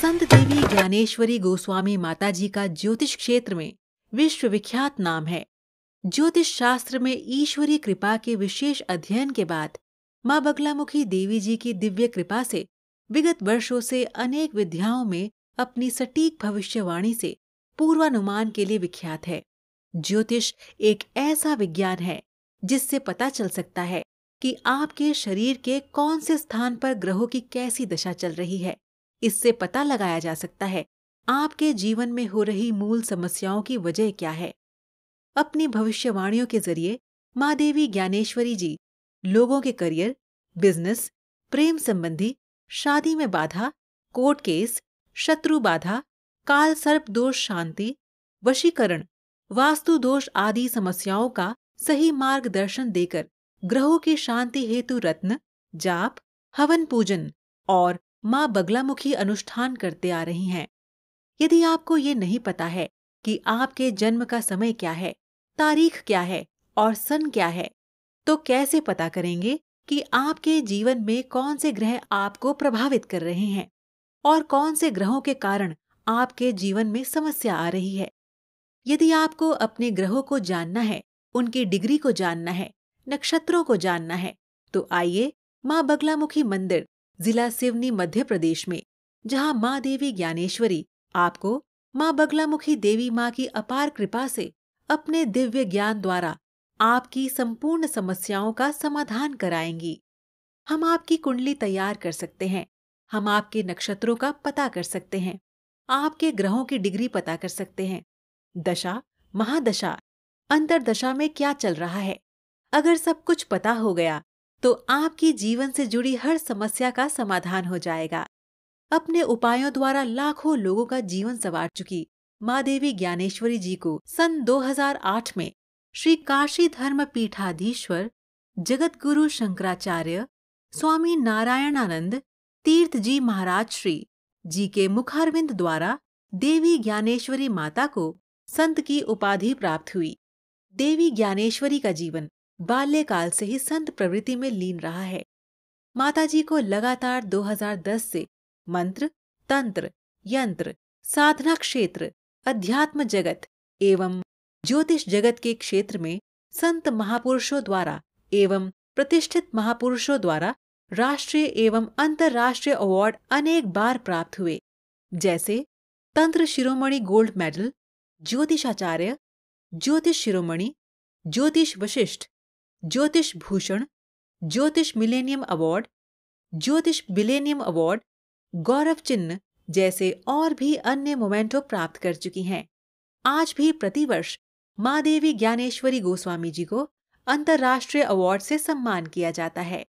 संत देवी ज्ञानेश्वरी गोस्वामी माता जी का ज्योतिष क्षेत्र में विश्वविख्यात नाम है ज्योतिष शास्त्र में ईश्वरी कृपा के विशेष अध्ययन के बाद माँ बगलामुखी देवी जी की दिव्य कृपा से विगत वर्षों से अनेक विद्याओं में अपनी सटीक भविष्यवाणी से पूर्वानुमान के लिए विख्यात है ज्योतिष एक ऐसा विज्ञान है जिससे पता चल सकता है कि आपके शरीर के कौन से स्थान पर ग्रहों की कैसी दशा चल रही है इससे पता लगाया जा सकता है आपके जीवन में हो रही मूल समस्याओं की वजह क्या है अपनी भविष्यवाणियों के जरिए माँ देवी ज्ञानेश्वरी जी लोगों के करियर बिजनेस प्रेम संबंधी शादी में बाधा कोर्ट केस शत्रु बाधा काल सर्प दोष शांति वशीकरण वास्तु दोष आदि समस्याओं का सही मार्गदर्शन देकर ग्रहों की शांति हेतु रत्न जाप हवन पूजन और माँ बगलामुखी अनुष्ठान करते आ रही हैं यदि आपको ये नहीं पता है कि आपके जन्म का समय क्या है तारीख क्या है और सन क्या है तो कैसे पता करेंगे कि आपके जीवन में कौन से ग्रह आपको प्रभावित कर रहे हैं और कौन से ग्रहों के कारण आपके जीवन में समस्या आ रही है यदि आपको अपने ग्रहों को जानना है उनकी डिग्री को जानना है नक्षत्रों को जानना है तो आइए माँ बगलामुखी मंदिर जिला सिवनी मध्य प्रदेश में जहां माँ देवी ज्ञानेश्वरी आपको माँ बगलामुखी देवी माँ की अपार कृपा से अपने दिव्य ज्ञान द्वारा आपकी संपूर्ण समस्याओं का समाधान कराएंगी हम आपकी कुंडली तैयार कर सकते हैं हम आपके नक्षत्रों का पता कर सकते हैं आपके ग्रहों की डिग्री पता कर सकते हैं दशा महादशा अंतरदशा में क्या चल रहा है अगर सब कुछ पता हो गया तो आपकी जीवन से जुड़ी हर समस्या का समाधान हो जाएगा अपने उपायों द्वारा लाखों लोगों का जीवन संवार चुकी माँ देवी ज्ञानेश्वरी जी को सन 2008 में श्री काशी धर्म पीठाधीश्वर जगत गुरु शंकराचार्य स्वामी नारायणानंद तीर्थ जी महाराज श्री जी के मुखारविंद द्वारा देवी ज्ञानेश्वरी माता को संत की उपाधि प्राप्त हुई देवी ज्ञानेश्वरी का जीवन बाल्यकाल से ही संत प्रवृत्ति में लीन रहा है माताजी को लगातार 2010 से मंत्र तंत्र यंत्र साधना क्षेत्र अध्यात्म जगत एवं ज्योतिष जगत के क्षेत्र में संत महापुरुषों द्वारा एवं प्रतिष्ठित महापुरुषों द्वारा राष्ट्रीय एवं अंतर्राष्ट्रीय अवार्ड अनेक बार प्राप्त हुए जैसे तंत्र शिरोमणि गोल्ड मेडल ज्योतिषाचार्य ज्योतिष शिरोमणि ज्योतिष वशिष्ठ ज्योतिष भूषण ज्योतिष मिलेनियम अवार्ड ज्योतिष बिलेनियम अवार्ड गौरव चिन्ह जैसे और भी अन्य मोमेंटो प्राप्त कर चुकी हैं आज भी प्रतिवर्ष माँ देवी ज्ञानेश्वरी गोस्वामी जी को अंतर्राष्ट्रीय अवार्ड से सम्मान किया जाता है